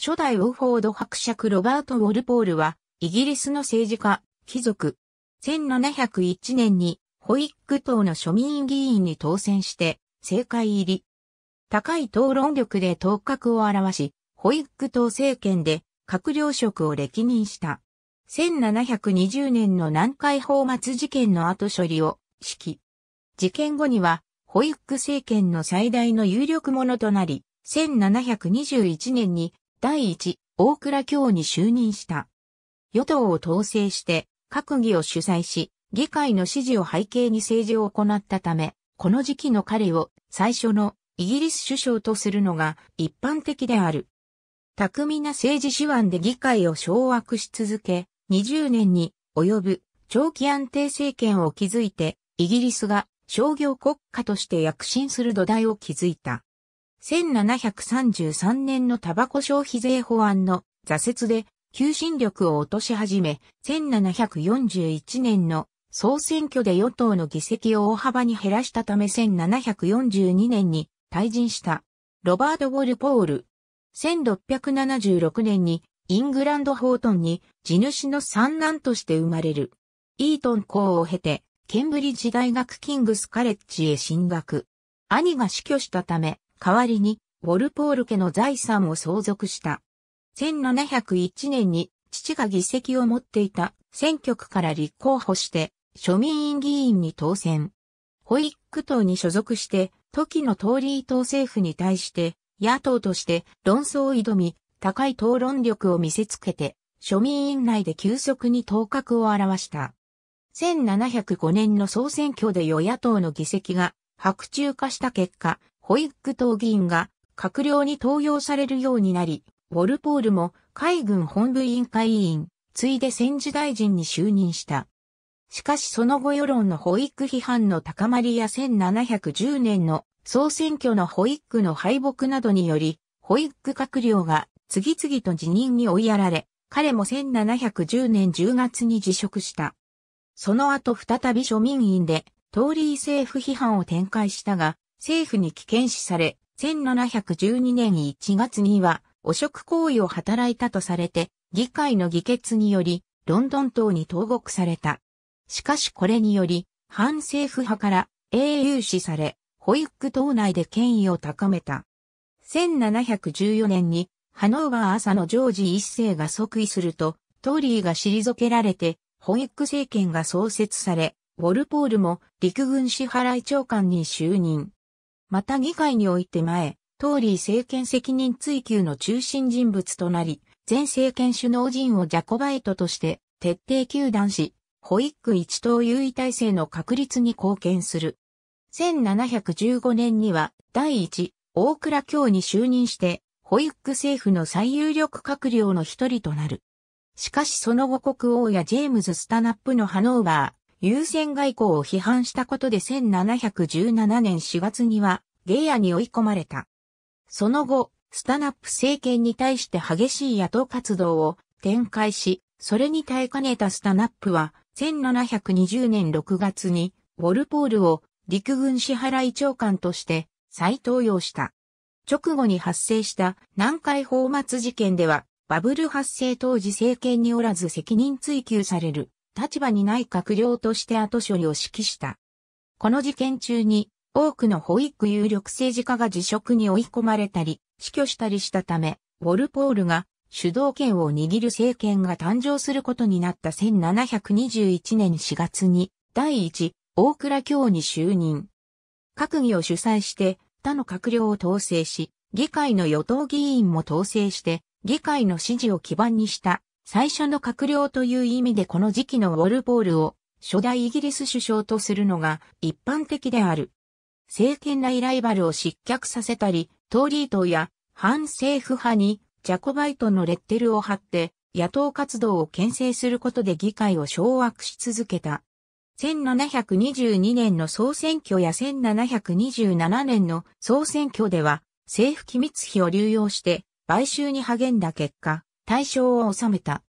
初代ウォーフォード伯爵ロバート・ウォルポールは、イギリスの政治家、貴族。1701年に、ホイック党の庶民議員に当選して、政界入り。高い討論力で頭角を表し、ホイック党政権で閣僚職を歴任した。1720年の南海放末事件の後処理を指揮。事件後には、ホイック政権の最大の有力者となり、1721年に第一、大倉京に就任した。与党を統制して、閣議を主催し、議会の支持を背景に政治を行ったため、この時期の彼を最初のイギリス首相とするのが一般的である。巧みな政治手腕で議会を掌握し続け、20年に及ぶ長期安定政権を築いて、イギリスが商業国家として躍進する土台を築いた。1733年のタバコ消費税法案の挫折で求心力を落とし始め、1741年の総選挙で与党の議席を大幅に減らしたため1742年に退陣したロバート・ウォルポール。1676年にイングランド・ホートンに地主の三男として生まれる。イートン校を経てケンブリッジ大学キングスカレッジへ進学。兄が死去したため、代わりに、ウォルポール家の財産を相続した。1701年に父が議席を持っていた選挙区から立候補して庶民院議員に当選。保育党に所属して時の通り党政府に対して野党として論争を挑み高い討論力を見せつけて庶民院内で急速に頭角を現した。1705年の総選挙で与野党の議席が白昼化した結果、ホイック党議員が閣僚に登用されるようになり、ウォルポールも海軍本部委員会委員、ついで戦時大臣に就任した。しかしその後世論の保育批判の高まりや1710年の総選挙の保育の敗北などにより、保育閣僚が次々と辞任に追いやられ、彼も1710年10月に辞職した。その後再び庶民院で、通り政府批判を展開したが、政府に危険視され、1712年1月には汚職行為を働いたとされて、議会の議決により、ロンドン島に投獄された。しかしこれにより、反政府派から英雄視され、保育ッ島内で権威を高めた。1714年に、ハノーバー朝のジョージ一世が即位すると、トーリーが退けられて、保育政権が創設され、ウォルポールも陸軍支払い長官に就任。また議会において前、トーリー政権責任追及の中心人物となり、前政権首脳陣をジャコバイトとして徹底球団し、ホイック一党優位体制の確立に貢献する。1715年には第一、大倉教に就任して、ホイック政府の最有力閣僚の一人となる。しかしその後国王やジェームズ・スタナップのハノーバー、優先外交を批判したことで1717年4月には、ゲイアに追い込まれた。その後、スタナップ政権に対して激しい野党活動を展開し、それに耐えかねたスタナップは、1720年6月に、ウォルポールを陸軍支払い長官として再登用した。直後に発生した南海放末事件では、バブル発生当時政権におらず責任追及される。立場にない閣僚として後処理を指揮した。この事件中に、多くの保育有力政治家が辞職に追い込まれたり、死去したりしたため、ウォルポールが主導権を握る政権が誕生することになった1721年4月に、第一、大倉京に就任。閣議を主催して、他の閣僚を統制し、議会の与党議員も統制して、議会の支持を基盤にした最初の閣僚という意味でこの時期のウォルポールを初代イギリス首相とするのが一般的である。政権内ライバルを失脚させたり、トーリー党や反政府派にジャコバイトのレッテルを貼って野党活動を牽制することで議会を掌握し続けた。1722年の総選挙や1727年の総選挙では政府機密費を流用して買収に励んだ結果、対象を収めた。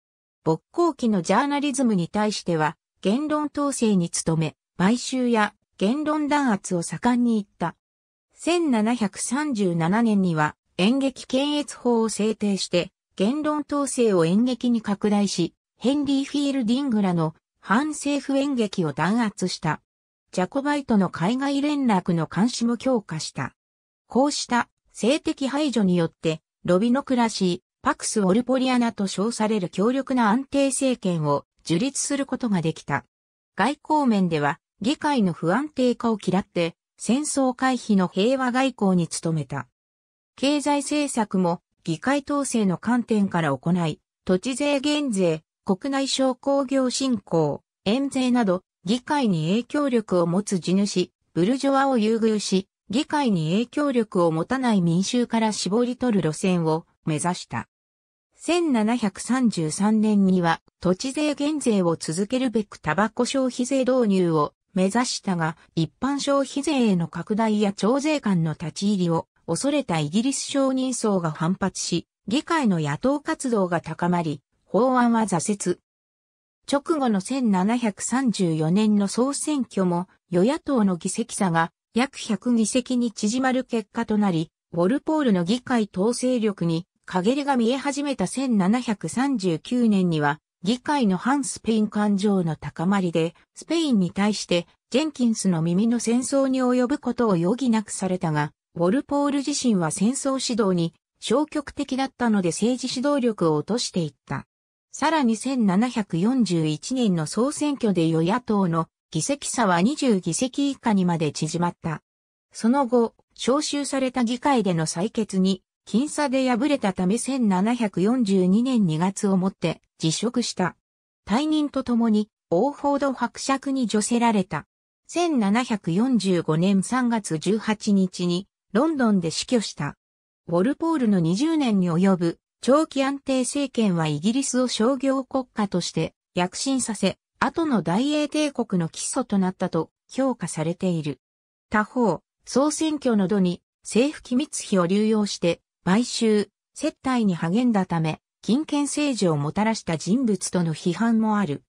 勃興期のジャーナリズムに対しては、言論統制に努め、買収や言論弾圧を盛んに言った。1737年には演劇検閲法を制定して、言論統制を演劇に拡大し、ヘンリー・フィールディングらの反政府演劇を弾圧した。ジャコバイトの海外連絡の監視も強化した。こうした性的排除によって、ロビノクラシー、パクス・オルポリアナと称される強力な安定政権を樹立することができた。外交面では議会の不安定化を嫌って戦争回避の平和外交に努めた。経済政策も議会統制の観点から行い、土地税減税、国内商工業振興、円税など議会に影響力を持つ地主、ブルジョアを優遇し、議会に影響力を持たない民衆から絞り取る路線を目指した。1733年には土地税減税を続けるべくタバコ消費税導入を目指したが、一般消費税への拡大や徴税官の立ち入りを恐れたイギリス承人層が反発し、議会の野党活動が高まり、法案は挫折。直後の1734年の総選挙も与野党の議席差が約100議席に縮まる結果となり、ウォルポールの議会統制力に陰りが見え始めた1739年には、議会の反スペイン感情の高まりで、スペインに対してジェンキンスの耳の戦争に及ぶことを余儀なくされたが、ウォルポール自身は戦争指導に消極的だったので政治指導力を落としていった。さらに1741年の総選挙で与野党の議席差は20議席以下にまで縮まった。その後、召集された議会での採決に僅差で敗れたため1742年2月をもって辞職した。退任とともに、王法度伯爵に除せられた。1745年3月18日にロンドンで死去した。ウォルポールの20年に及ぶ長期安定政権はイギリスを商業国家として躍進させ、後の大英帝国の基礎となったと評価されている。他方、総選挙の度に政府機密費を流用して買収、接待に励んだため、金権政治をもたらした人物との批判もある。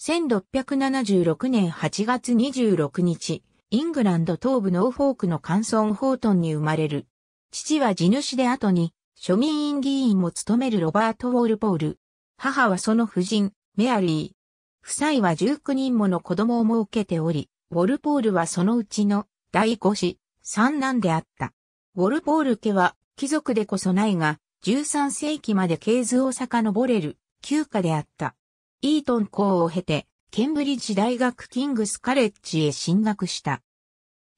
1676年8月26日、イングランド東部ノーフォークのカンソン・ホートンに生まれる。父は地主で後に、庶民院議員も務めるロバート・ウォールポール。母はその夫人、メアリー。夫妻は19人もの子供を設けており、ウォルポールはそのうちの第5子、三男であった。ウォルポール家は貴族でこそないが、13世紀まで系図を遡れる、旧家であった。イートン校を経て、ケンブリッジ大学キングスカレッジへ進学した。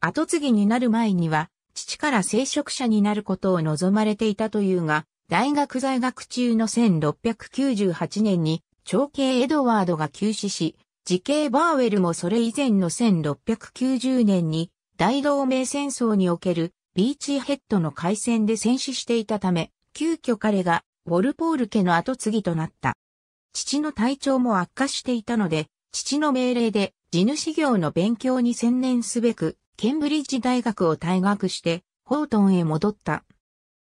後継ぎになる前には、父から聖職者になることを望まれていたというが、大学在学中の1698年に、長兄エドワードが急死し、時系バーウェルもそれ以前の1690年に、大同盟戦争におけるビーチヘッドの海戦で戦死していたため、急遽彼がウォルポール家の後継ぎとなった。父の体調も悪化していたので、父の命令で地主業の勉強に専念すべく、ケンブリッジ大学を退学して、ホートンへ戻った。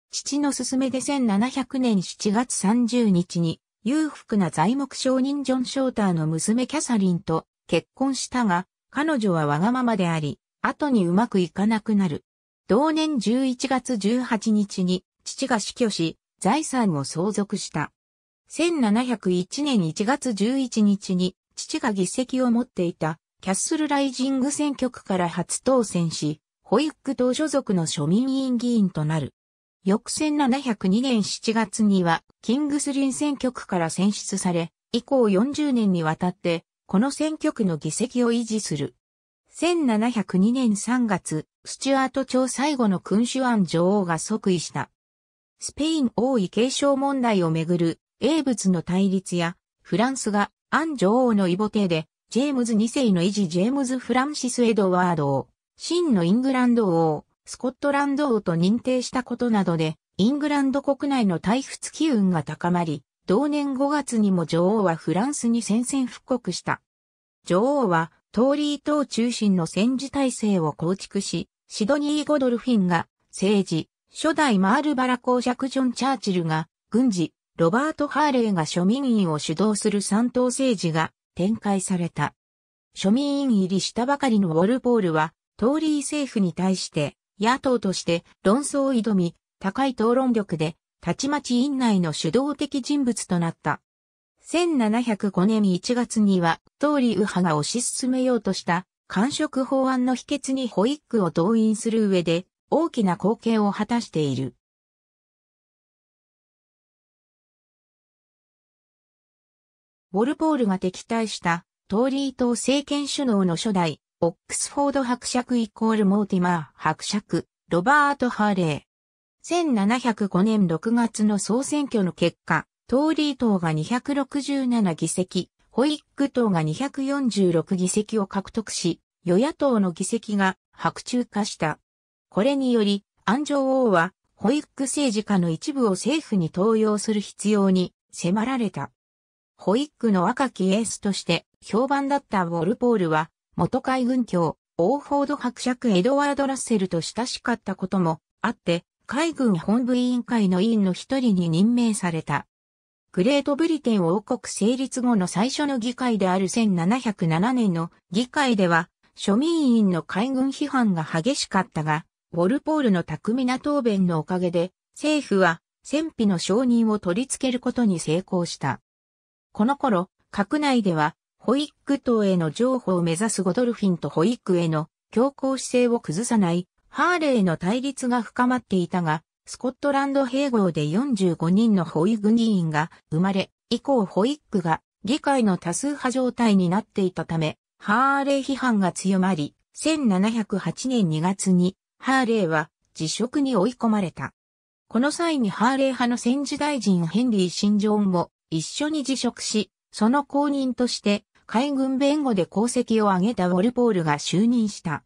父の勧めで1700年7月30日に、裕福な材木商人ジョン・ショーターの娘キャサリンと結婚したが、彼女はわがままであり、後にうまくいかなくなる。同年11月18日に父が死去し、財産を相続した。1701年1月11日に父が議席を持っていたキャッスルライジング選挙区から初当選し、保育党所属の庶民委員議員となる。翌1702年7月にはキングスリン選挙区から選出され、以降40年にわたってこの選挙区の議席を維持する。1702年3月、スチュアート朝最後の君主案女王が即位した。スペイン王位継承問題をめぐる英仏の対立や、フランスがアン女王の異母帝で、ジェームズ2世の維持ジェームズ・フランシス・エドワードを、真のイングランド王、スコットランド王と認定したことなどで、イングランド国内の退仏機運が高まり、同年5月にも女王はフランスに宣戦布告した。女王はトーリー島中心の戦時体制を構築し、シドニー・ゴドルフィンが政治、初代マールバラ公爵ジョン・チャーチルが軍事、ロバート・ハーレーが庶民院を主導する三党政治が展開された。庶民院入りしたばかりのウォルポールは、トーリー政府に対して野党として論争を挑み、高い討論力で、たちまち院内の主導的人物となった。1705年1月には、通り右派が推し進めようとした、官職法案の秘訣に保育を動員する上で、大きな貢献を果たしている。ウォルポールが敵対したトーリー党政権首脳の初代、オックスフォード伯爵イコールモーティマー伯爵、ロバート・ハーレー。1705年6月の総選挙の結果、トーリー党が267議席、ホイック党が246議席を獲得し、与野党の議席が白昼化した。これにより、安城王は、ホイック政治家の一部を政府に登用する必要に迫られた。ホイックの若きエースとして評判だったウォルポールは、元海軍卿、オーフォード伯爵エドワード・ラッセルと親しかったこともあって、海軍本部委員会の委員の一人に任命された。グレートブリテン王国成立後の最初の議会である1707年の議会では、庶民員の海軍批判が激しかったが、ウォルポールの巧みな答弁のおかげで、政府は戦費の承認を取り付けることに成功した。この頃、閣内では、ホイック島への譲歩を目指すゴドルフィンとホイックへの強硬姿勢を崩さない、ハーレーの対立が深まっていたが、スコットランド併合で45人のホイグ議員が生まれ、以降ホイックが議会の多数派状態になっていたため、ハーレー批判が強まり、1708年2月にハーレーは辞職に追い込まれた。この際にハーレー派の戦時大臣ヘンリー・シンジョーンも一緒に辞職し、その後任として海軍弁護で功績を挙げたウォルポールが就任した。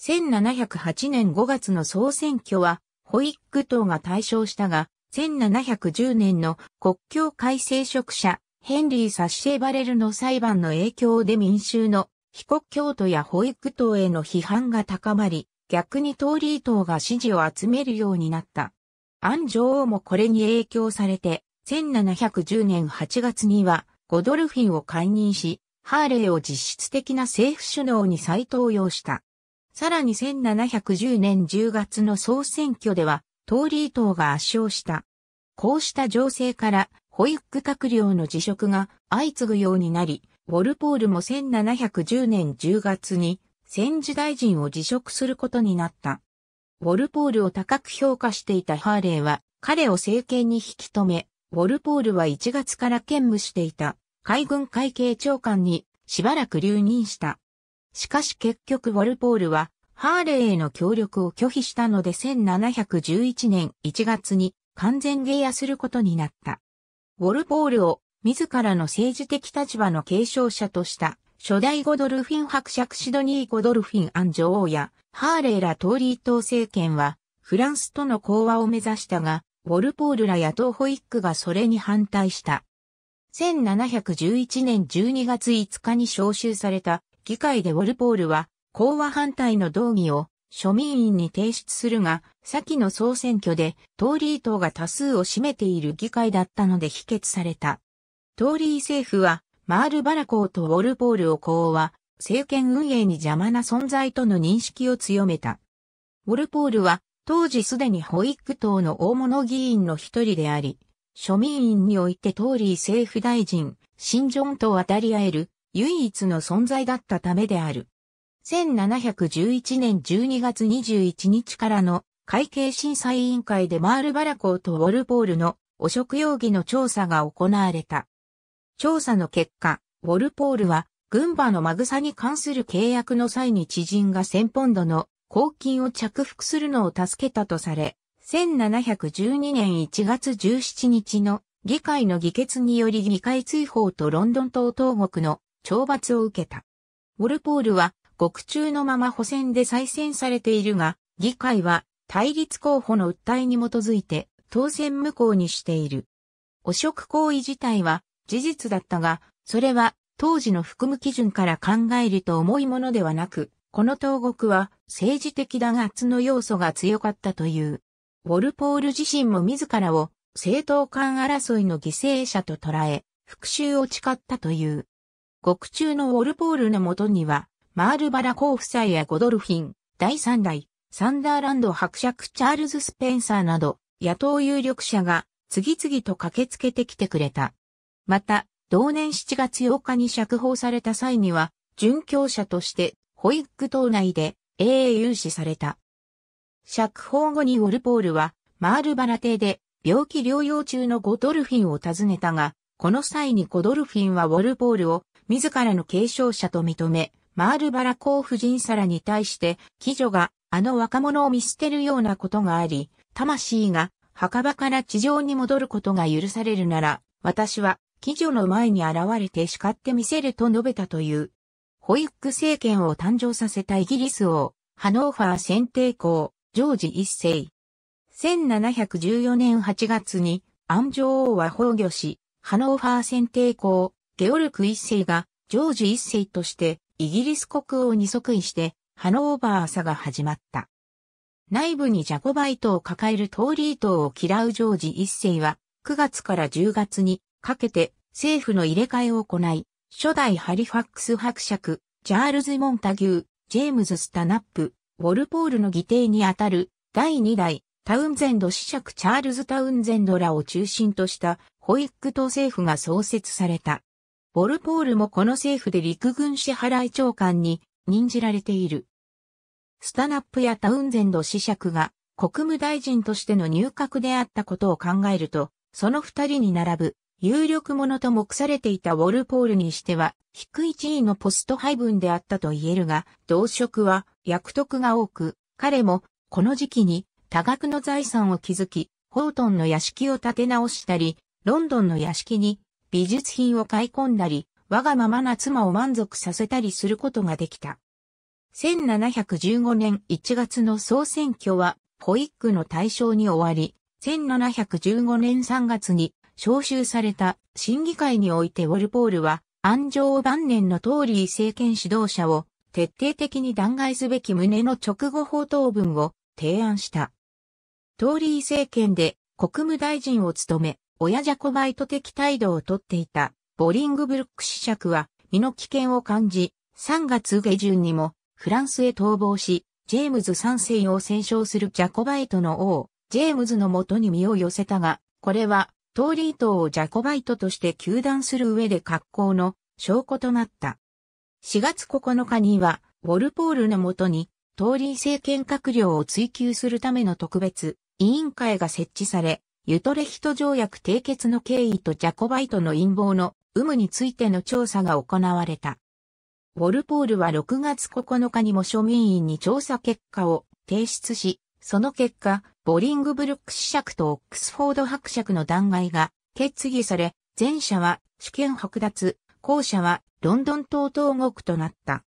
1708年5月の総選挙は保育等党が対象したが、1710年の国境改正職者、ヘンリー・サッシェバレルの裁判の影響で民衆の被告教徒や保育党への批判が高まり、逆にトーリー党が支持を集めるようになった。アン女王もこれに影響されて、1710年8月にはゴドルフィンを解任し、ハーレーを実質的な政府首脳に再登用した。さらに1710年10月の総選挙では、トーリー党が圧勝した。こうした情勢から、保育閣僚の辞職が相次ぐようになり、ウォルポールも1710年10月に戦時大臣を辞職することになった。ウォルポールを高く評価していたハーレーは、彼を政権に引き止め、ウォルポールは1月から兼務していた海軍会計長官にしばらく留任した。しかし結局ウォルポールは、ハーレーへの協力を拒否したので1711年1月に完全下野することになった。ウォルポールを自らの政治的立場の継承者とした初代ゴドルフィン伯爵シドニー・ゴドルフィン安女王やハーレーらトーリー党政権はフランスとの講和を目指したが、ウォルポールら野党ホイックがそれに反対した。1711年12月5日に召集された議会でウォルポールは、講和反対の動議を庶民院に提出するが、先の総選挙で、トーリー党が多数を占めている議会だったので否決された。トーリー政府は、マール・バラコーとウォルポールを講和、政権運営に邪魔な存在との認識を強めた。ウォルポールは、当時すでにホイック党の大物議員の一人であり、庶民院においてトーリー政府大臣、新ジョンと渡り合える唯一の存在だったためである。1711年12月21日からの会計審査委員会でマールバラーとウォルポールの汚職容疑の調査が行われた。調査の結果、ウォルポールは群馬のマグサに関する契約の際に知人が1000ポンドの公金を着服するのを助けたとされ、1712年1月17日の議会の議決により議会追放とロンドン島東国の懲罰を受けた。ウォルポールは獄中のまま補選で再選されているが、議会は対立候補の訴えに基づいて当選無効にしている。汚職行為自体は事実だったが、それは当時の含む基準から考えると重いものではなく、この投獄は政治的弾圧の要素が強かったという。ウォルポール自身も自らを政党間争いの犠牲者と捉え、復讐を誓ったという。獄中のウォルポールのもとには、マールバラ公夫妻やゴドルフィン、第三代、サンダーランド伯爵チャールズ・スペンサーなど、野党有力者が次々と駆けつけてきてくれた。また、同年7月8日に釈放された際には、殉教者としてホイッグ島内で英英有された。釈放後にウォルポールは、マールバラ邸で病気療養中のゴドルフィンを訪ねたが、この際にゴドルフィンはウォルポールを自らの継承者と認め、マールバラ公夫人サラに対して、貴女があの若者を見捨てるようなことがあり、魂が墓場から地上に戻ることが許されるなら、私は貴女の前に現れて叱ってみせると述べたという。ホイック政権を誕生させたイギリス王、ハノーファー選定公、ジョージ一世。1714年8月に、安城王は崩御し、ハノーファー選定公、ゲオルク一世がジョージ一世としてイギリス国王に即位してハノーバー朝が始まった。内部にジャコバイトを抱えるトーリー党を嫌うジョージ一世は9月から10月にかけて政府の入れ替えを行い、初代ハリファックス伯爵、チャールズ・モンタギュー、ジェームズ・スタナップ、ウォルポールの議定にあたる第2代タウンゼンド子爵チャールズ・タウンゼンドらを中心としたホイック党政府が創設された。ボルポールもこの政府で陸軍支払い長官に任じられている。スタナップやタウンゼンド子爵が国務大臣としての入閣であったことを考えると、その二人に並ぶ有力者と目されていたウォルポールにしては低い地位のポスト配分であったと言えるが、同職は役得が多く、彼もこの時期に多額の財産を築き、ホートンの屋敷を建て直したり、ロンドンの屋敷に美術品を買い込んだり、わがままな妻を満足させたりすることができた。1715年1月の総選挙は、ホイックの対象に終わり、1715年3月に招集された審議会においてウォルポールは、安城晩年のトーリー政権指導者を徹底的に弾劾すべき旨の直後法答文を提案した。トーリー政権で国務大臣を務め、親ジャコバイト的態度をとっていた、ボリングブルック子爵は、身の危険を感じ、3月下旬にも、フランスへ逃亡し、ジェームズ3世を戦勝するジャコバイトの王、ジェームズの元に身を寄せたが、これは、トーリー党をジャコバイトとして求断する上で格好の証拠となった。4月9日には、ウォルポールのもとに、トーリー政権閣僚を追及するための特別委員会が設置され、ユトレヒト条約締結の経緯とジャコバイトの陰謀の有無についての調査が行われた。ウォルポールは6月9日にも庶民院に調査結果を提出し、その結果、ボリングブルック子爵とオックスフォード伯爵の弾劾が決議され、前者は主権剥奪、後者はロンドン島東国となった。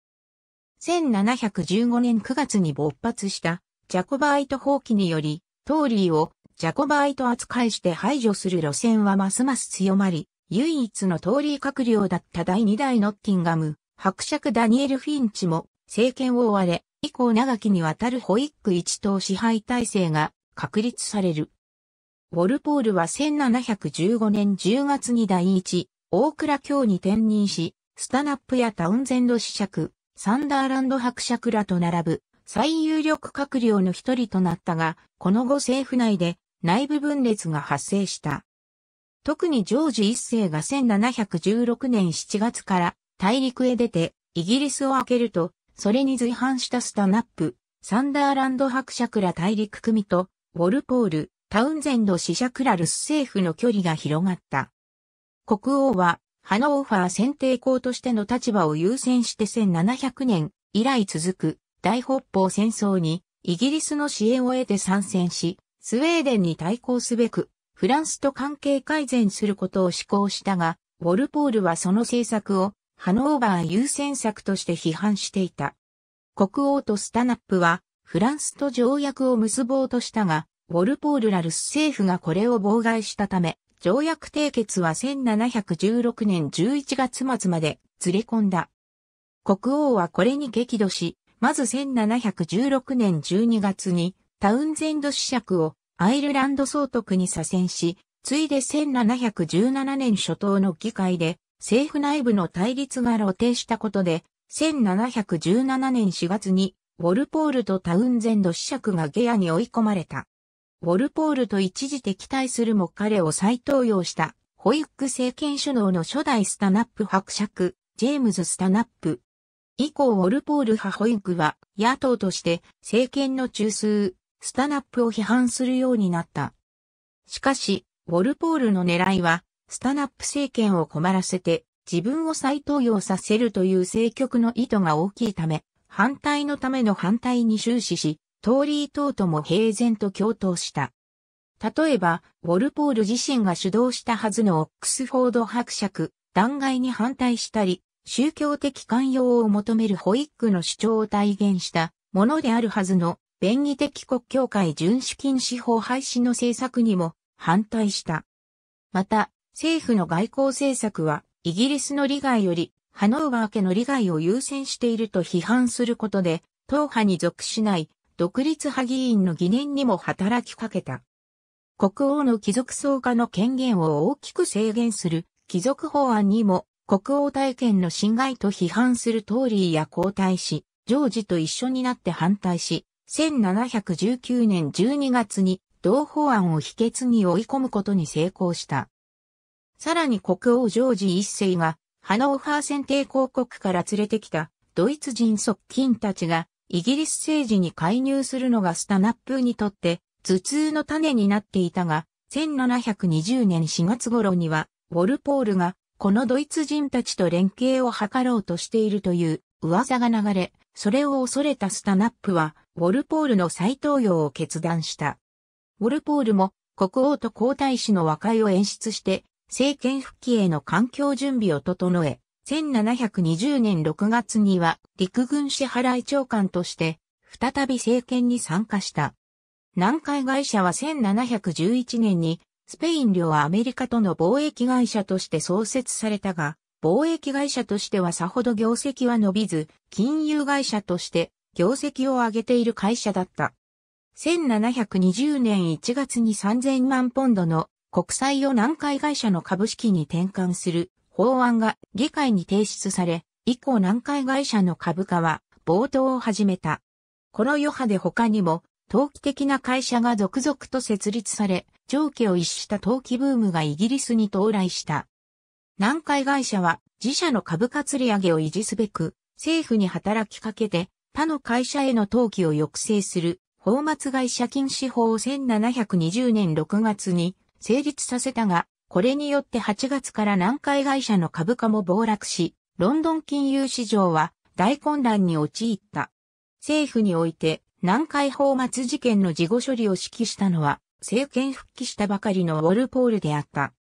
1715年9月に勃発したジャコバイト放棄により、トーリーをジャコバイト扱いして排除する路線はますます強まり、唯一の通り閣僚だった第2代ノッティンガム、伯爵ダニエル・フィンチも政権を追われ、以降長きにわたるホイック一党支配体制が確立される。ウォルポールは1715年10月に第一、大倉卿に転任し、スタナップやタウンゼンド司爵、サンダーランド伯爵らと並ぶ最有力閣僚の一人となったが、この後政府内で内部分裂が発生した。特にジョージ一世が1716年7月から大陸へ出てイギリスを開けると、それに随伴したスタナップ、サンダーランド伯爵ら大陸組と、ウォルポール、タウンゼンド死者クラルス政府の距離が広がった。国王は、ハノーファー選定校としての立場を優先して1700年以来続く大北方戦争にイギリスの支援を得て参戦し、スウェーデンに対抗すべく、フランスと関係改善することを志向したが、ウォルポールはその政策をハノーバー優先策として批判していた。国王とスタナップはフランスと条約を結ぼうとしたが、ウォルポール・ラルス政府がこれを妨害したため、条約締結は1716年11月末まで連れ込んだ。国王はこれに激怒し、まず1716年12月にタウンゼンド子爵をアイルランド総督に左遷し、ついで1717年初頭の議会で政府内部の対立が露呈したことで、1717年4月にウォルポールとタウンゼンド子爵がゲアに追い込まれた。ウォルポールと一時敵対するも彼を再登用したホイック政権首脳の初代スタナップ伯爵、ジェームズ・スタナップ。以降ウォルポール派ホイックは野党として政権の中枢、スタナップを批判するようになった。しかし、ウォルポールの狙いは、スタナップ政権を困らせて、自分を再登用させるという政局の意図が大きいため、反対のための反対に終始し、トーリー党とも平然と共闘した。例えば、ウォルポール自身が主導したはずのオックスフォード伯爵、弾劾に反対したり、宗教的寛容を求めるホイックの主張を体現したものであるはずの便宜的国教会遵守禁止法廃止の政策にも反対した。また、政府の外交政策は、イギリスの利害より、ハノーバー家の利害を優先していると批判することで、党派に属しない独立派議員の疑念にも働きかけた。国王の貴族総化の権限を大きく制限する貴族法案にも国王体験の侵害と批判するトーリーや皇太子、ジョージと一緒になって反対し、1719年12月に同法案を否決に追い込むことに成功した。さらに国王ジョージ一世がハノーファー選帝公国から連れてきたドイツ人側近たちがイギリス政治に介入するのがスタナップにとって頭痛の種になっていたが、1720年4月頃には、ウォルポールがこのドイツ人たちと連携を図ろうとしているという噂が流れ、それを恐れたスタナップはウォルポールの再登用を決断した。ウォルポールも国王と皇太子の和解を演出して、政権復帰への環境準備を整え、1720年6月には陸軍支払い長官として再び政権に参加した。南海会社は1711年にスペイン領はアメリカとの貿易会社として創設されたが、貿易会社としてはさほど業績は伸びず、金融会社として業績を上げている会社だった。1720年1月に3000万ポンドの国債を南海会社の株式に転換する法案が議会に提出され、以降南海会社の株価は冒頭を始めた。この余波で他にも、投機的な会社が続々と設立され、上記を逸した投機ブームがイギリスに到来した。南海会社は自社の株価釣り上げを維持すべく、政府に働きかけて他の会社への登記を抑制する、放末会社禁止法を1720年6月に成立させたが、これによって8月から南海会社の株価も暴落し、ロンドン金融市場は大混乱に陥った。政府において南海放末事件の事後処理を指揮したのは政権復帰したばかりのウォルポールであった。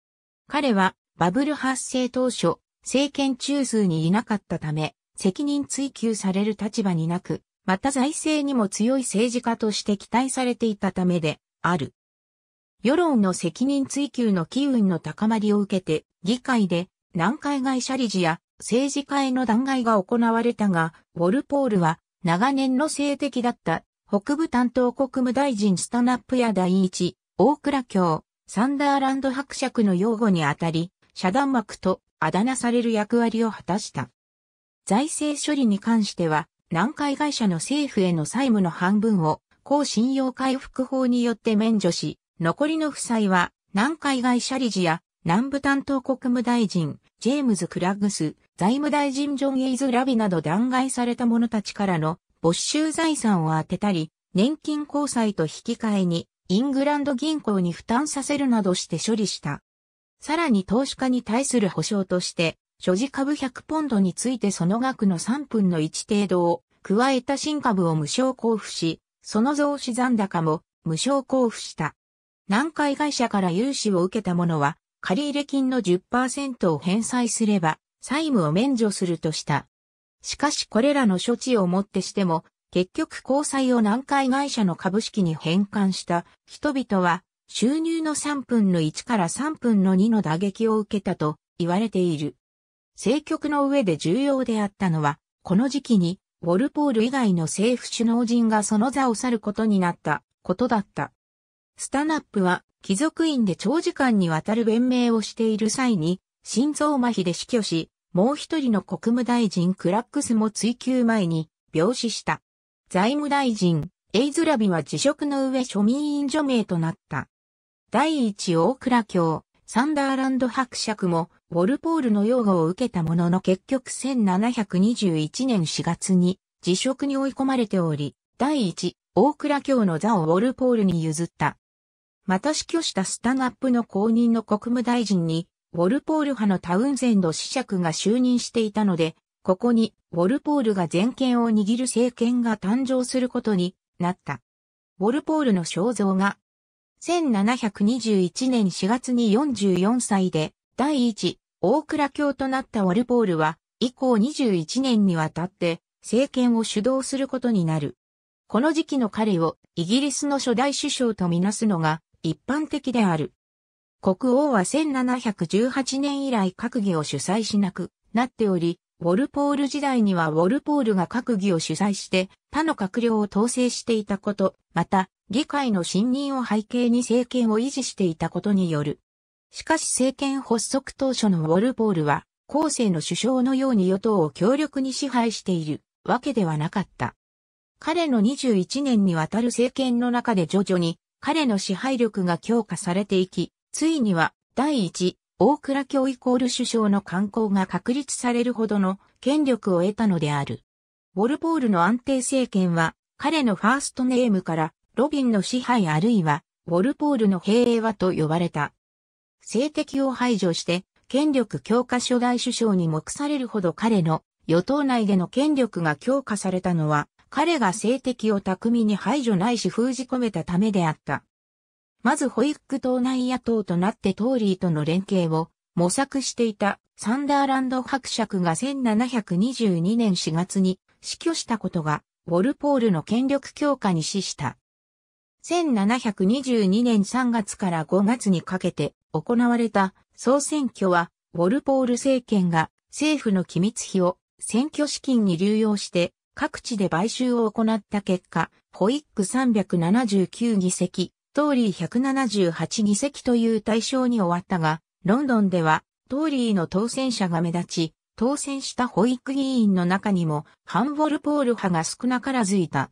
彼はバブル発生当初、政権中枢にいなかったため、責任追及される立場になく、また財政にも強い政治家として期待されていたためである。世論の責任追及の機運の高まりを受けて、議会で南海外車理事や政治家への弾劾が行われたが、ウォルポールは長年の性的だった北部担当国務大臣スタナップや第一、大倉卿、サンダーランド伯爵の擁護にあたり、遮断幕とあだ名される役割を果たした。財政処理に関しては、南海会社の政府への債務の半分を、高信用回復法によって免除し、残りの負債は、南海会社理事や、南部担当国務大臣、ジェームズ・クラッグス、財務大臣ジョン・エイズ・ラビなど弾劾された者たちからの没収財産を当てたり、年金交際と引き換えに、イングランド銀行に負担させるなどして処理した。さらに投資家に対する保証として、所持株100ポンドについてその額の3分の1程度を加えた新株を無償交付し、その増資残高も無償交付した。南海会社から融資を受けた者は、借入金の10%を返済すれば、債務を免除するとした。しかしこれらの処置をもってしても、結局交際を南海会社の株式に返還した人々は、収入の3分の1から3分の2の打撃を受けたと言われている。政局の上で重要であったのは、この時期に、ウォルポール以外の政府首脳陣がその座を去ることになったことだった。スタナップは、貴族院で長時間にわたる弁明をしている際に、心臓麻痺で死去し、もう一人の国務大臣クラックスも追及前に病死した。財務大臣、エイズラビは辞職の上庶民院員除名となった。第一大蔵卿、サンダーランド伯爵も、ウォルポールの擁護を受けたものの結局1721年4月に辞職に追い込まれており、第一、大倉卿の座をウォルポールに譲った。また死去したスタナップの後任の国務大臣に、ウォルポール派のタウンゼンド司爵が就任していたので、ここにウォルポールが全権を握る政権が誕生することになった。ウォルポールの肖像が1721年4月に44歳で、第一、大倉教となったウォルポールは、以降21年にわたって、政権を主導することになる。この時期の彼をイギリスの初代首相とみなすのが一般的である。国王は1718年以来閣議を主催しなくなっており、ウォルポール時代にはウォルポールが閣議を主催して他の閣僚を統制していたこと、また議会の信任を背景に政権を維持していたことによる。しかし政権発足当初のウォルポールは、後世の首相のように与党を強力に支配しているわけではなかった。彼の21年にわたる政権の中で徐々に彼の支配力が強化されていき、ついには第一、大倉教イコール首相の観光が確立されるほどの権力を得たのである。ウォルポールの安定政権は彼のファーストネームからロビンの支配あるいは、ウォルポールの平和と呼ばれた。政敵を排除して、権力強化初代首相に目されるほど彼の与党内での権力が強化されたのは、彼が政敵を巧みに排除ないし封じ込めたためであった。まずホイック党内野党となってトーリーとの連携を模索していたサンダーランド伯爵が1722年4月に死去したことがウォルポールの権力強化に死した。1722年3月から5月にかけて行われた総選挙は、ウォルポール政権が政府の機密費を選挙資金に流用して各地で買収を行った結果、ホイック379議席、トーリー178議席という対象に終わったが、ロンドンではトーリーの当選者が目立ち、当選した保育議員の中にも、ハン・ウォルポール派が少なからずいた。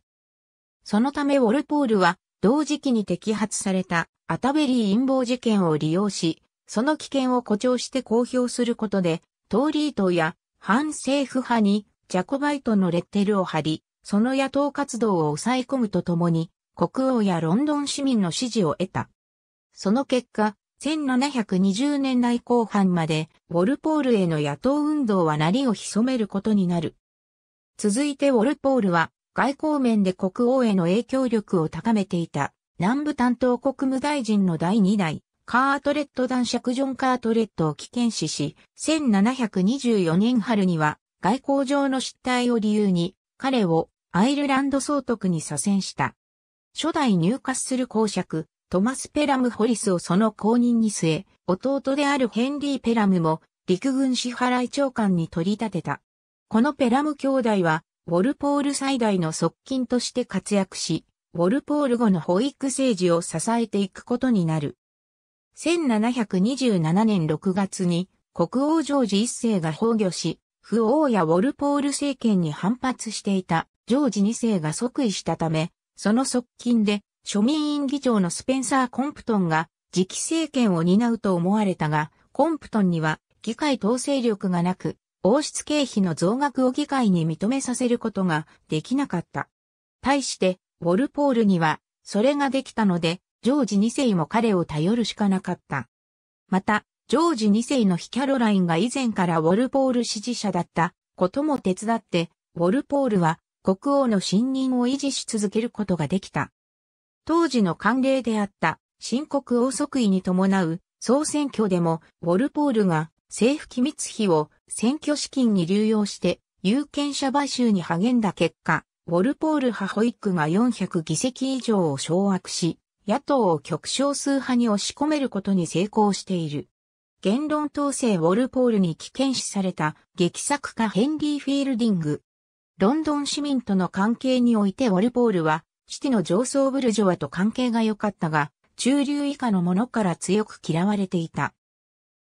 そのためウォルポールは、同時期に摘発されたアタベリー陰謀事件を利用し、その危険を誇張して公表することで、トーリー党や反政府派にジャコバイトのレッテルを貼り、その野党活動を抑え込むとともに、国王やロンドン市民の支持を得た。その結果、1720年代後半まで、ウォルポールへの野党運動はなりを潜めることになる。続いてウォルポールは、外交面で国王への影響力を高めていた、南部担当国務大臣の第2代、カートレット男爵ジョン・カートレットを危険視し、1724年春には外交上の失態を理由に彼をアイルランド総督に左遷した。初代入荷する公爵、トマス・ペラム・ホリスをその後任に据え、弟であるヘンリー・ペラムも陸軍支払い長官に取り立てた。このペラム兄弟はウォルポール最大の側近として活躍し、ウォルポール後の保育政治を支えていくことになる。1727年6月に国王ジョージ一世が崩御し、不王やウォルポール政権に反発していたジョージ二世が即位したため、その側近で庶民院議長のスペンサー・コンプトンが次期政権を担うと思われたが、コンプトンには議会統制力がなく、王室経費の増額を議会に認めさせることができなかった。対して、ウォルポールには、それができたので、ジョージ2世も彼を頼るしかなかった。また、ジョージ2世のヒキャロラインが以前からウォルポール支持者だったことも手伝って、ウォルポールは国王の信任を維持し続けることができた。当時の慣例であった新国王即位に伴う総選挙でもウォルポールが政府機密費を選挙資金に流用して有権者買収に励んだ結果、ウォルポール派保育が400議席以上を掌握し、野党を極少数派に押し込めることに成功している。言論統制ウォルポールに危険視された劇作家ヘンリー・フィールディング。ロンドン市民との関係においてウォルポールは、シティの上層ブルジョワと関係が良かったが、中流以下の者から強く嫌われていた。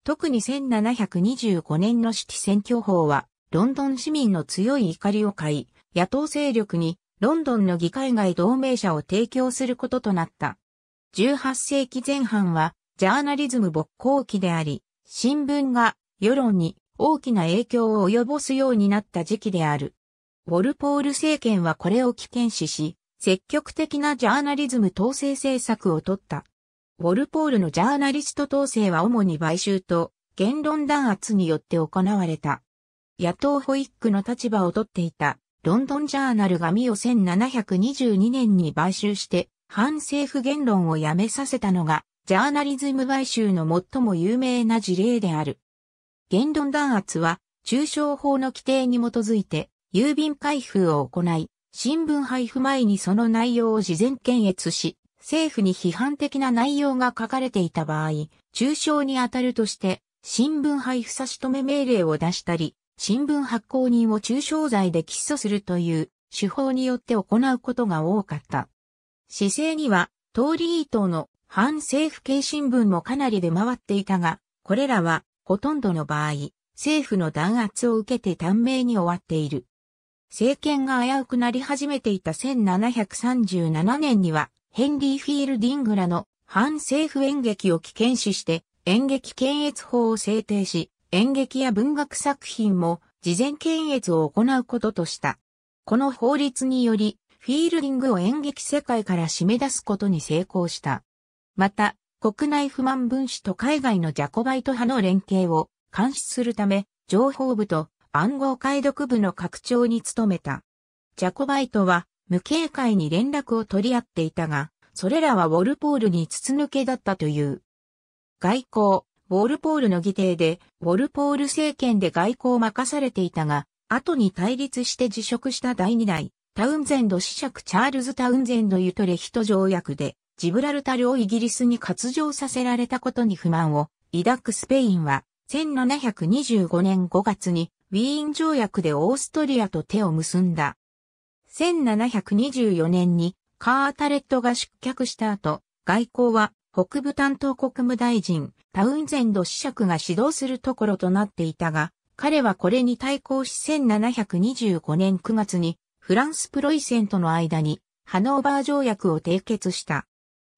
特に1725年のシティ選挙法は、ロンドン市民の強い怒りを買い、野党勢力にロンドンの議会外同盟者を提供することとなった。18世紀前半は、ジャーナリズム勃興期であり、新聞が世論に大きな影響を及ぼすようになった時期である。ウォルポール政権はこれを危険視し、積極的なジャーナリズム統制政策を取った。ウォルポールのジャーナリスト統制は主に買収と言論弾圧によって行われた。野党保育区の立場をとっていたロンドンジャーナルがミを1722年に買収して反政府言論をやめさせたのがジャーナリズム買収の最も有名な事例である。言論弾圧は中小法の規定に基づいて郵便開封を行い、新聞配布前にその内容を事前検閲し、政府に批判的な内容が書かれていた場合、中傷に当たるとして、新聞配布差し止め命令を出したり、新聞発行人を中傷罪で起訴するという手法によって行うことが多かった。姿勢には、通り伊藤の反政府系新聞もかなり出回っていたが、これらは、ほとんどの場合、政府の弾圧を受けて短命に終わっている。政権が危うくなり始めていた1737年には、ヘンリー・フィールディングらの反政府演劇を危険視して演劇検閲法を制定し、演劇や文学作品も事前検閲を行うこととした。この法律により、フィールディングを演劇世界から締め出すことに成功した。また、国内不満分子と海外のジャコバイト派の連携を監視するため、情報部と暗号解読部の拡張に努めた。ジャコバイトは無警戒に連絡を取り合っていたが、それらはウォルポールに筒抜けだったという。外交、ウォルポールの議定で、ウォルポール政権で外交を任されていたが、後に対立して辞職した第二代、タウンゼンド子爵チャールズ・タウンゼンド・ユトレヒト条約で、ジブラルタルをイギリスに割譲させられたことに不満を抱くスペインは、1725年5月にウィーン条約でオーストリアと手を結んだ。1724年にカータレットが出脚した後、外交は北部担当国務大臣、タウンゼンド司爵が指導するところとなっていたが、彼はこれに対抗し1725年9月にフランスプロイセンとの間にハノーバー条約を締結した。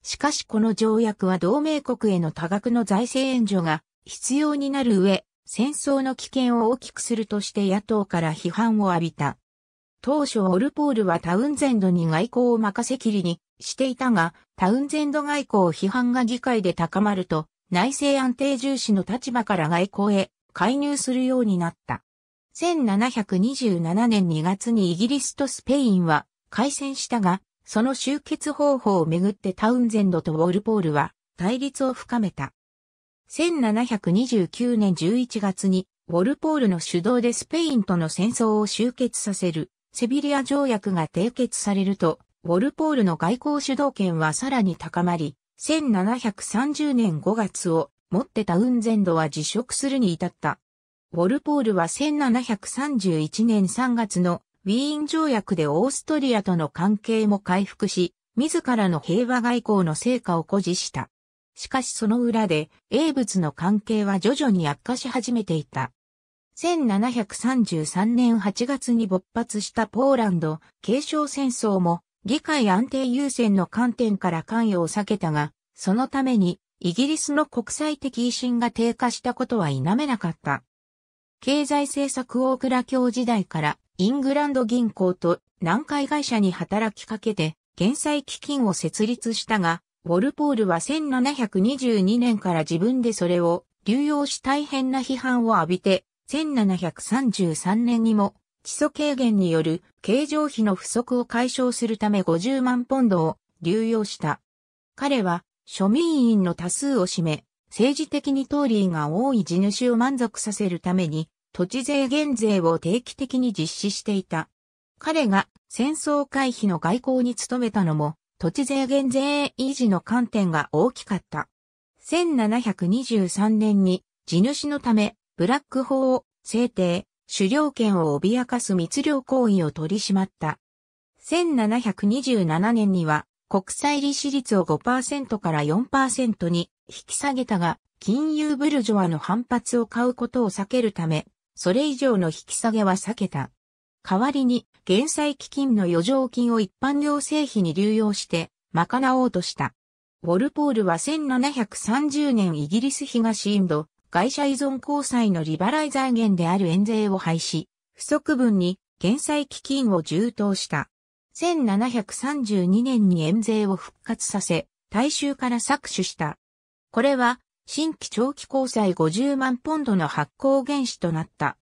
しかしこの条約は同盟国への多額の財政援助が必要になる上、戦争の危険を大きくするとして野党から批判を浴びた。当初オルポールはタウンゼンドに外交を任せきりにしていたが、タウンゼンド外交批判が議会で高まると、内政安定重視の立場から外交へ介入するようになった。1727年2月にイギリスとスペインは開戦したが、その終結方法をめぐってタウンゼンドとウォルポールは対立を深めた。1729年11月にウォルポールの主導でスペインとの戦争を終結させるセビリア条約が締結されると、ウォルポールの外交主導権はさらに高まり、1730年5月を持ってたウンゼンドは辞職するに至った。ウォルポールは1731年3月のウィーン条約でオーストリアとの関係も回復し、自らの平和外交の成果を誇示した。しかしその裏で、英仏の関係は徐々に悪化し始めていた。1733年8月に勃発したポーランド継承戦争も議会安定優先の観点から関与を避けたが、そのためにイギリスの国際的威信が低下したことは否めなかった。経済政策大倉教時代からイングランド銀行と南海会社に働きかけて、減災基金を設立したが、ウォルポールは1722年から自分でそれを流用し大変な批判を浴びて、1733年にも、基礎軽減による経常費の不足を解消するため50万ポンドを流用した。彼は庶民員の多数を占め、政治的に通りが多い地主を満足させるために、土地税減税を定期的に実施していた。彼が戦争回避の外交に努めたのも、土地税減税維持の観点が大きかった。1723年に地主のためブラック法を制定、狩猟権を脅かす密漁行為を取り締まった。1727年には国債利子率を5%から4%に引き下げたが、金融ブルジョアの反発を買うことを避けるため、それ以上の引き下げは避けた。代わりに、減債基金の余剰金を一般行政費に流用して、賄おうとした。ウォルポールは1730年イギリス東インド、会社依存交際の利払い財源である円税を廃止、不足分に減債基金を充当した。1732年に円税を復活させ、大衆から搾取した。これは、新規長期交際50万ポンドの発行原資となった。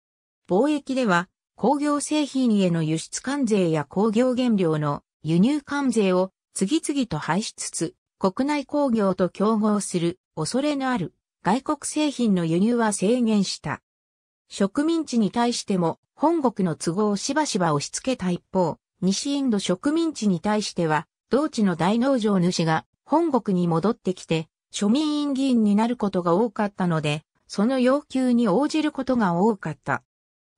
貿易では、工業製品への輸出関税や工業原料の輸入関税を次々と廃しつつ、国内工業と競合する恐れのある外国製品の輸入は制限した。植民地に対しても本国の都合をしばしば押し付けた一方、西インド植民地に対しては、同地の大農場主が本国に戻ってきて、庶民院議員になることが多かったので、その要求に応じることが多かった。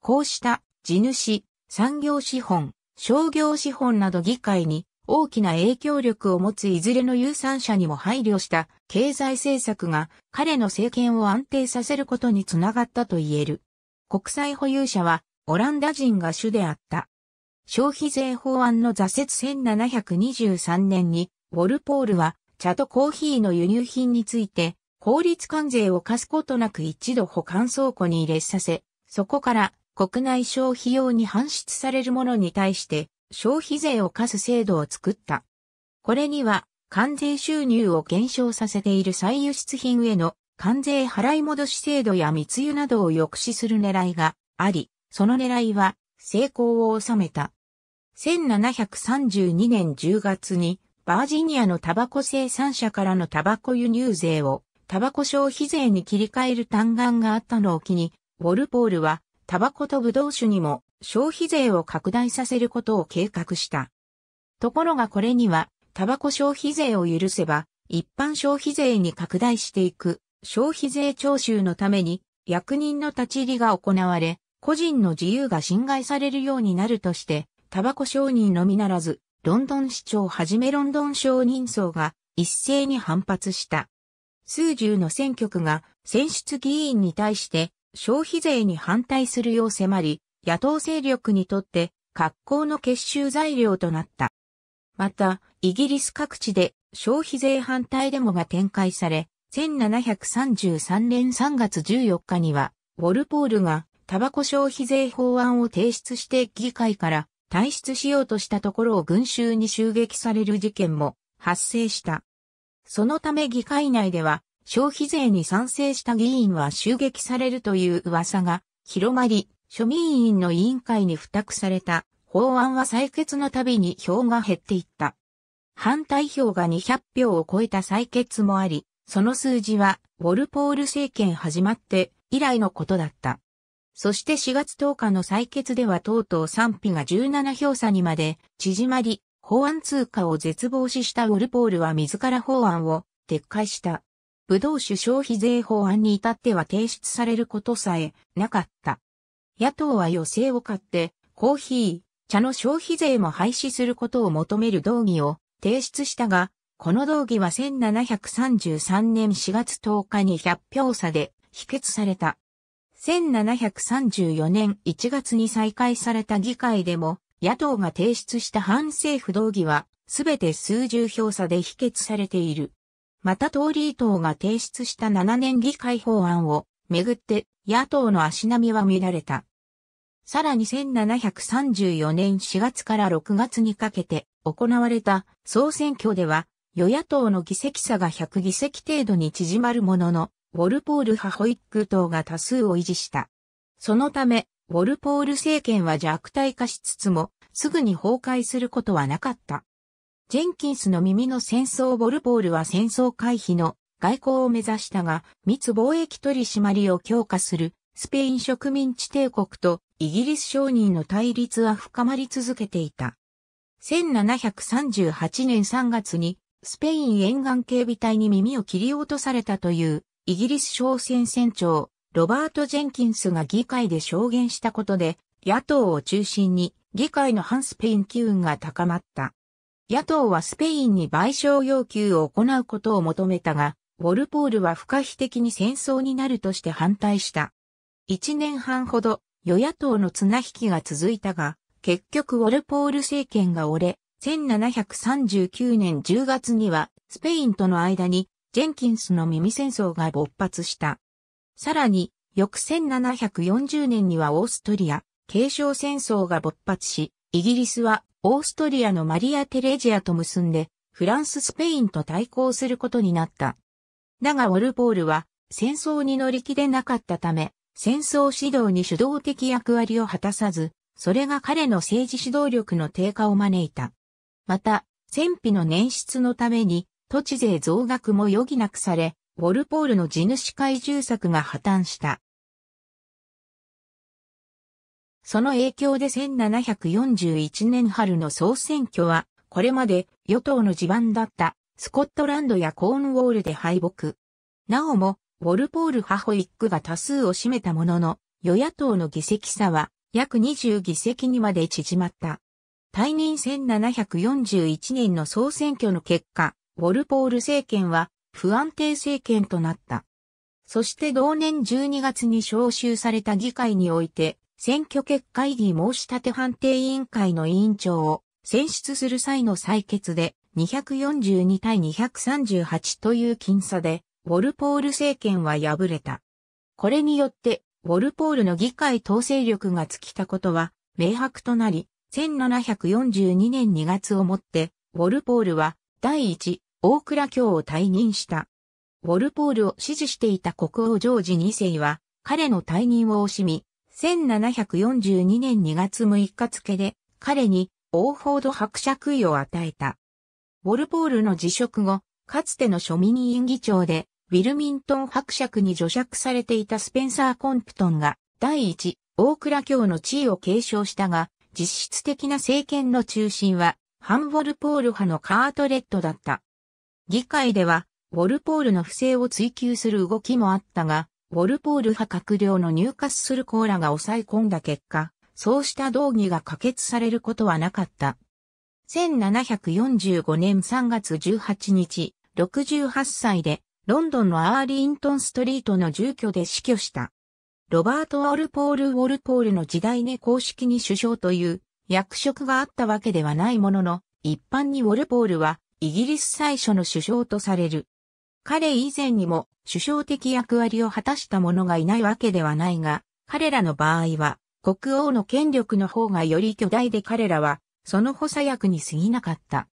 こうした地主、産業資本、商業資本など議会に大きな影響力を持ついずれの有産者にも配慮した経済政策が彼の政権を安定させることにつながったと言える。国債保有者はオランダ人が主であった。消費税法案の挫折1723年に、ウォルポールは茶とコーヒーの輸入品について、法律関税を課すことなく一度保管倉庫に入れさせ、そこから国内消費用に搬出されるものに対して消費税を課す制度を作った。これには、関税収入を減少させている再輸出品への関税払い戻し制度や密輸などを抑止する狙いがあり、その狙いは成功を収めた。1732年10月にバージニアのタバコ生産者からのタバコ輸入税をタバコ消費税に切り替える嘆願があったのを機に、ウォルポールはタバコとブドウ酒にも消費税を拡大させることを計画した。ところがこれには、タバコ消費税を許せば、一般消費税に拡大していく消費税徴収のために役人の立ち入りが行われ、個人の自由が侵害されるようになるとして、タバコ商人のみならず、ロンドン市長はじめロンドン商人層が一斉に反発した。数十の選挙区が選出議員に対して消費税に反対するよう迫り、野党勢力にとって格好の結集材料となった。また、イギリス各地で消費税反対デモが展開され、1733年3月14日には、ウォルポールがタバコ消費税法案を提出して議会から退出しようとしたところを群衆に襲撃される事件も発生した。そのため議会内では消費税に賛成した議員は襲撃されるという噂が広まり、庶民院の委員会に付託された法案は採決のたびに票が減っていった。反対票が200票を超えた採決もあり、その数字はウォルポール政権始まって以来のことだった。そして4月10日の採決ではとうとう賛否が17票差にまで縮まり、法案通過を絶望視したウォルポールは自ら法案を撤回した。武道主消費税法案に至っては提出されることさえなかった。野党は余制を買って、コーヒー、茶の消費税も廃止することを求める動議を提出したが、この動議は1733年4月10日に100票差で否決された。1734年1月に再開された議会でも、野党が提出した反政府動議は、すべて数十票差で否決されている。また通り党が提出した7年議会法案をめぐって野党の足並みは乱れた。さらに1734年4月から6月にかけて行われた総選挙では、与野党の議席差が100議席程度に縮まるものの、ウォルポール派ホイック党が多数を維持した。そのため、ウォルポール政権は弱体化しつつも、すぐに崩壊することはなかった。ジェンキンスの耳の戦争ウォルポールは戦争回避の外交を目指したが、密貿易取締りを強化するスペイン植民地帝国とイギリス商人の対立は深まり続けていた。1738年3月にスペイン沿岸警備隊に耳を切り落とされたというイギリス商船船長ロバート・ジェンキンスが議会で証言したことで野党を中心に議会の反スペイン機運が高まった。野党はスペインに賠償要求を行うことを求めたが、ウォルポールは不可避的に戦争になるとして反対した。一年半ほど与野党の綱引きが続いたが、結局ウォルポール政権が折れ、1739年10月にはスペインとの間にジェンキンスの耳戦争が勃発した。さらに、翌1740年にはオーストリア、継承戦争が勃発し、イギリスはオーストリアのマリア・テレジアと結んで、フランス・スペインと対抗することになった。だがウォルポールは戦争に乗り気でなかったため、戦争指導に主導的役割を果たさず、それが彼の政治指導力の低下を招いた。また、戦費の捻出のために、土地税増額も余儀なくされ、ウォルポールの地主怪獣策が破綻した。その影響で1741年春の総選挙は、これまで与党の地盤だったスコットランドやコーンウォールで敗北。なおも、ウォルポール・ハホイックが多数を占めたものの、与野党の議席差は約20議席にまで縮まった。退任1741年の総選挙の結果、ウォルポール政権は不安定政権となった。そして同年12月に召集された議会において、選挙結果異議申し立て判定委員会の委員長を選出する際の採決で242対238という僅差でウォルポール政権は敗れた。これによって、ウォルポールの議会統制力が尽きたことは、明白となり、1742年2月をもって、ウォルポールは、第一、大倉卿を退任した。ウォルポールを支持していた国王ジョージ2世は、彼の退任を惜しみ、1742年2月6日付で、彼に、オーフォード伯爵位を与えた。ウォルポールの辞職後、かつての庶民委員議長で、ウィルミントン伯爵に助爵されていたスペンサー・コンプトンが、第一、大倉卿の地位を継承したが、実質的な政権の中心は、ハン・ウォルポール派のカートレットだった。議会では、ウォルポールの不正を追求する動きもあったが、ウォルポール派閣僚の入荷するコーラが抑え込んだ結果、そうした動議が可決されることはなかった。1745年3月18日、68歳でロンドンのアーリントンストリートの住居で死去した。ロバート・ウォルポール・ウォルポールの時代に公式に首相という役職があったわけではないものの、一般にウォルポールはイギリス最初の首相とされる。彼以前にも首相的役割を果たした者がいないわけではないが、彼らの場合は国王の権力の方がより巨大で彼らはその補佐役に過ぎなかった。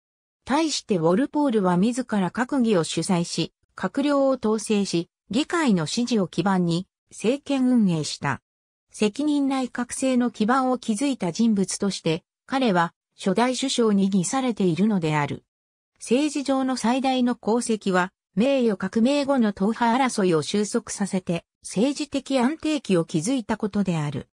対してウォルポールは自ら閣議を主催し、閣僚を統制し、議会の指示を基盤に政権運営した。責任内閣制の基盤を築いた人物として、彼は初代首相に偽されているのである。政治上の最大の功績は、名誉革命後の党派争いを収束させて、政治的安定期を築いたことである。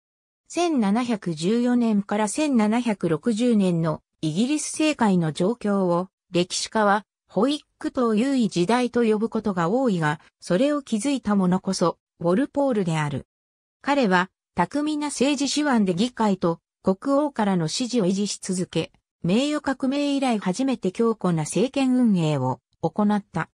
1714年から1760年のイギリス政界の状況を歴史家はホイックと優位時代と呼ぶことが多いが、それを築いた者こそ、ウォルポールである。彼は、巧みな政治手腕で議会と国王からの支持を維持し続け、名誉革命以来初めて強固な政権運営を行った。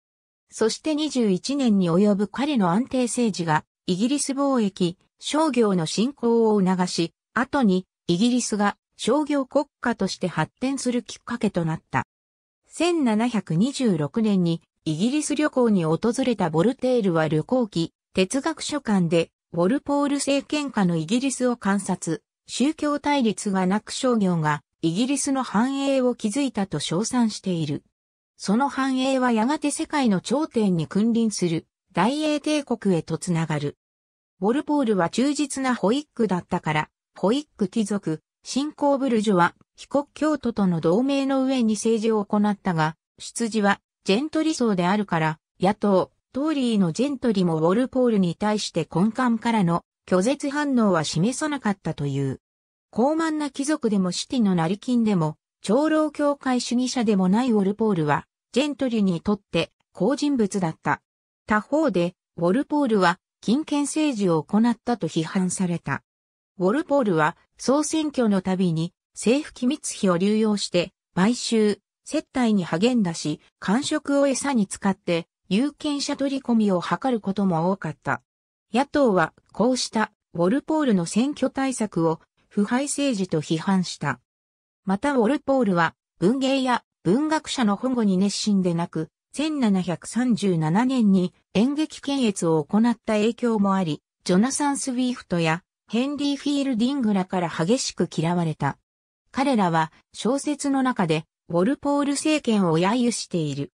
そして21年に及ぶ彼の安定政治が、イギリス貿易、商業の振興を促し、後にイギリスが商業国家として発展するきっかけとなった。1726年にイギリス旅行に訪れたボルテールは旅行記、哲学書館で、ウォルポール政権下のイギリスを観察、宗教対立がなく商業がイギリスの繁栄を築いたと称賛している。その繁栄はやがて世界の頂点に君臨する大英帝国へとつながる。ウォルポールは忠実なホイックだったから、ホイック貴族、信仰ブルジョは被国京都との同盟の上に政治を行ったが、出自はジェントリ層であるから、野党、トーリーのジェントリもウォルポールに対して根幹からの拒絶反応は示さなかったという。高慢な貴族でもシティの成金でも、長老協会主義者でもないウォルポールは、ジェントリにとって好人物だった。他方で、ウォルポールは金権政治を行ったと批判された。ウォルポールは総選挙のたびに政府機密費を流用して、買収、接待に励んだし、官職を餌に使って、有権者取り込みを図ることも多かった。野党は、こうした、ウォルポールの選挙対策を、腐敗政治と批判した。またウォルポールは、文芸や文学者の保護に熱心でなく、1737年に演劇検閲を行った影響もあり、ジョナサン・スウィーフトやヘンリー・フィールディングらから激しく嫌われた。彼らは小説の中でウォルポール政権を揶揄している。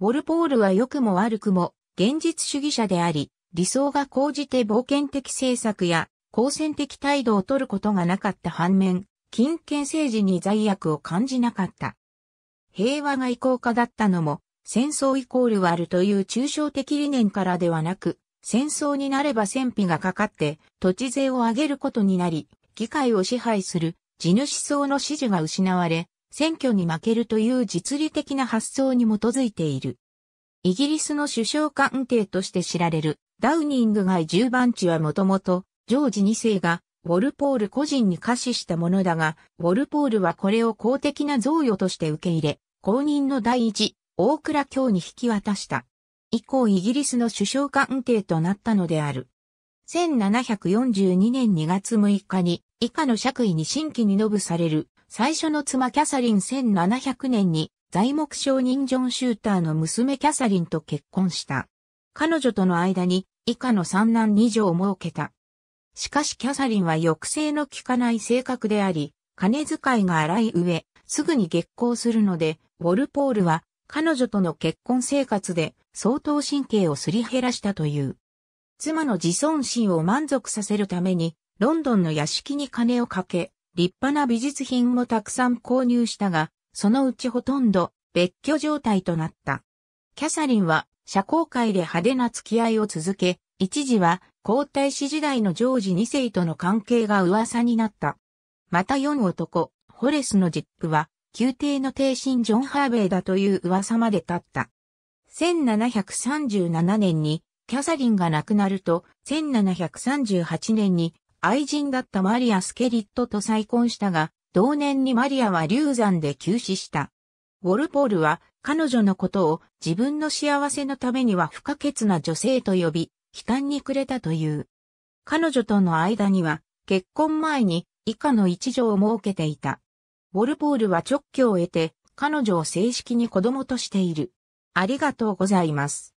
ウォルポールは良くも悪くも現実主義者であり、理想が高じて冒険的政策や好戦的態度を取ることがなかった反面、金権政治に罪悪を感じなかった。平和が交家化だったのも、戦争イコールはあるという抽象的理念からではなく、戦争になれば戦費がかかって土地税を上げることになり、議会を支配する地主層の支持が失われ、選挙に負けるという実利的な発想に基づいている。イギリスの首相官邸として知られるダウニング街10番地はもともとジョージ2世がウォルポール個人に貸ししたものだが、ウォルポールはこれを公的な贈与として受け入れ、公認の第一、大倉京に引き渡した。以降イギリスの首相官邸となったのである。1742年2月6日に以下の爵位に新規にノぶされる、最初の妻キャサリン1700年に、材木商人ジョン・シューターの娘キャサリンと結婚した。彼女との間に以下の三男二女を設けた。しかしキャサリンは抑制の効かない性格であり、金遣いが荒い上、すぐに激行するので、ウォルポールは彼女との結婚生活で相当神経をすり減らしたという。妻の自尊心を満足させるために、ロンドンの屋敷に金をかけ、立派な美術品もたくさん購入したが、そのうちほとんど別居状態となった。キャサリンは社交界で派手な付き合いを続け、一時は皇太子時代のジョージ2世との関係が噂になった。また4男、ホレスのジップは、宮廷の帝神ジョン・ハーベイだという噂まで立った。1737年にキャサリンが亡くなると、1738年に愛人だったマリア・スケリットと再婚したが、同年にマリアは流産で急死した。ウォルポールは彼女のことを自分の幸せのためには不可欠な女性と呼び、悲嘆にくれたという。彼女との間には結婚前に以下の一条を設けていた。ウォルポールは直居を得て彼女を正式に子供としている。ありがとうございます。